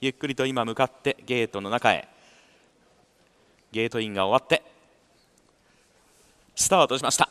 ゆっくりと今向かってゲートの中へゲートインが終わってスタートしました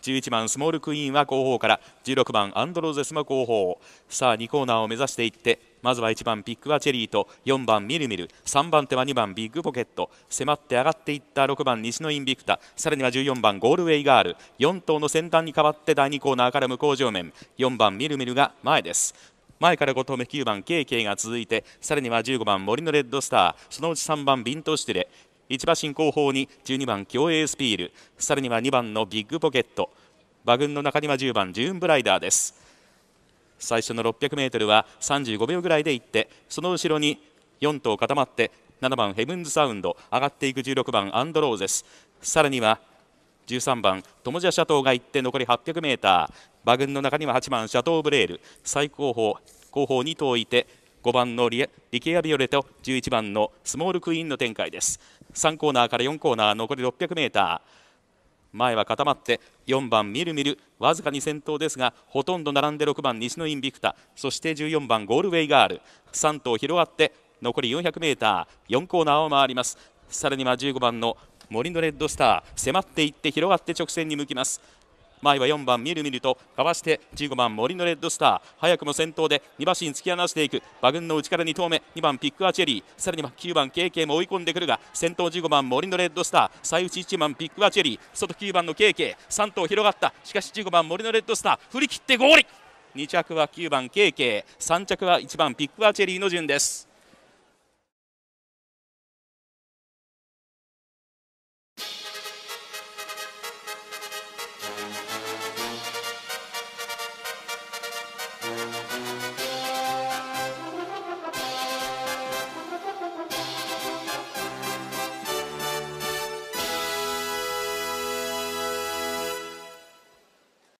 11番スモールクイーンは後方から16番アンドローゼスも後方さあ2コーナーを目指していってまずは1番ピックはチェリーと4番ミルミル3番手は2番ビッグポケット迫って上がっていった6番西のインビクタさらには14番ゴールウェイガール4頭の先端に代わって第2コーナーから向こう上面4番ミルミルが前です前から5投目9番 KK が続いてさらには15番森のレッドスターそのうち3番ビントシテレ1馬身後方に12番競泳スピールさらには2番のビッグポケット馬群の中には10番ジューンブライダーです最初の 600m は35秒ぐらいで行ってその後ろに4頭固まって7番ヘブンズサウンド上がっていく16番アンドローゼスさらには13番トモジャシャトーが行って残り 800m 馬群の中には8番シャトーブレール最後方後方2頭いて5番のリケアビオレと11番のスモールクイーンの展開です3コーナーから4コーナー残り 600m 前は固まって4番みるみるわずかに先頭ですがほとんど並んで6番西のインビクタそして14番ゴールウェイガール3頭広がって残り 400m4 コーナーを回りますさらには15番の森のレッドスター迫っていって広がって直線に向きます前は4番みるみるとかわして15番森のレッドスター早くも先頭で2馬身突き放していく馬群の内から2頭目2番ピックアチェリーさらには9番 KK も追い込んでくるが先頭15番森のレッドスター最内1番ピックアチェリー外9番の KK3 頭広がったしかし15番森のレッドスター振り切ってゴール2着は9番 KK3 着は1番ピックアチェリーの順です